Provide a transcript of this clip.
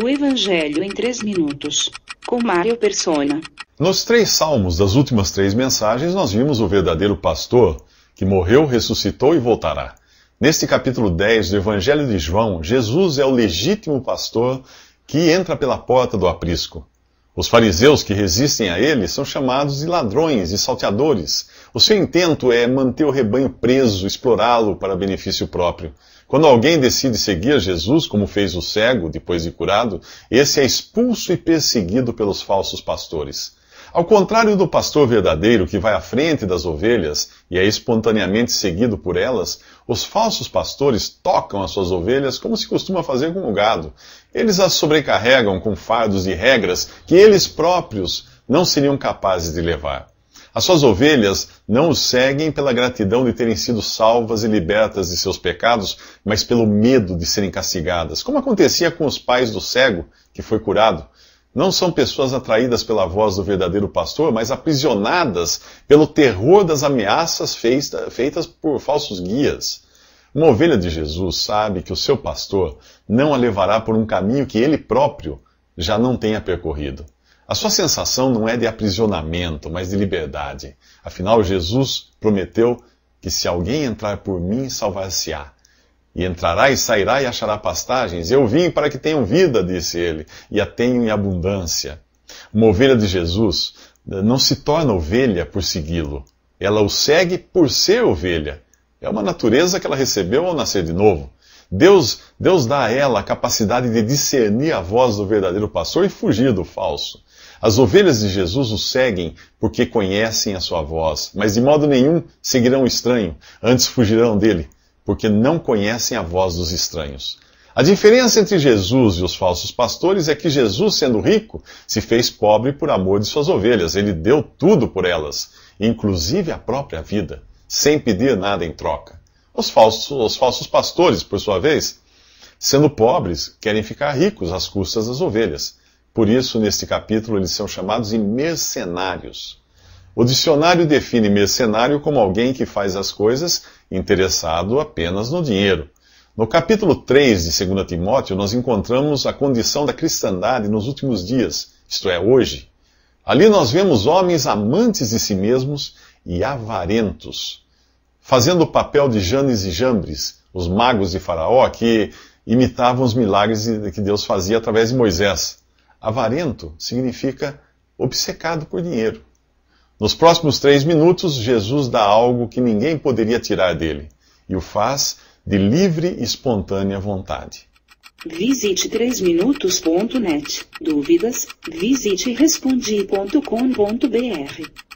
O Evangelho em 3 minutos, com Mário Persona. Nos três salmos das últimas três mensagens, nós vimos o verdadeiro pastor que morreu, ressuscitou e voltará. Neste capítulo 10 do Evangelho de João, Jesus é o legítimo pastor que entra pela porta do aprisco. Os fariseus que resistem a ele são chamados de ladrões e salteadores. O seu intento é manter o rebanho preso, explorá-lo para benefício próprio. Quando alguém decide seguir Jesus, como fez o cego depois de curado, esse é expulso e perseguido pelos falsos pastores. Ao contrário do pastor verdadeiro que vai à frente das ovelhas e é espontaneamente seguido por elas, os falsos pastores tocam as suas ovelhas como se costuma fazer com o gado. Eles as sobrecarregam com fardos e regras que eles próprios não seriam capazes de levar. As suas ovelhas não o seguem pela gratidão de terem sido salvas e libertas de seus pecados, mas pelo medo de serem castigadas, como acontecia com os pais do cego que foi curado. Não são pessoas atraídas pela voz do verdadeiro pastor, mas aprisionadas pelo terror das ameaças feitas por falsos guias. Uma ovelha de Jesus sabe que o seu pastor não a levará por um caminho que ele próprio já não tenha percorrido. A sua sensação não é de aprisionamento, mas de liberdade. Afinal, Jesus prometeu que se alguém entrar por mim, salvar-se-á. E entrará e sairá e achará pastagens. Eu vim para que tenham vida, disse ele, e a tenham em abundância. Uma ovelha de Jesus eh, não se torna ovelha por segui-lo. Ela o segue por ser ovelha. É uma natureza que ela recebeu ao nascer de novo. Deus, Deus dá a ela a capacidade de discernir a voz do verdadeiro pastor e fugir do falso. As ovelhas de Jesus o seguem porque conhecem a sua voz, mas de modo nenhum seguirão o estranho, antes fugirão dele, porque não conhecem a voz dos estranhos. A diferença entre Jesus e os falsos pastores é que Jesus, sendo rico, se fez pobre por amor de suas ovelhas. Ele deu tudo por elas, inclusive a própria vida, sem pedir nada em troca. Os falsos, os falsos pastores, por sua vez, sendo pobres, querem ficar ricos às custas das ovelhas. Por isso, neste capítulo, eles são chamados de mercenários. O dicionário define mercenário como alguém que faz as coisas interessado apenas no dinheiro. No capítulo 3 de 2 Timóteo, nós encontramos a condição da cristandade nos últimos dias, isto é, hoje. Ali nós vemos homens amantes de si mesmos e avarentos, fazendo o papel de Janes e Jambres, os magos de Faraó, que imitavam os milagres que Deus fazia através de Moisés. Avarento significa obcecado por dinheiro. Nos próximos três minutos, Jesus dá algo que ninguém poderia tirar dele e o faz de livre e espontânea vontade. Visite 3minutos.net. Dúvidas? Visite respondi.com.br.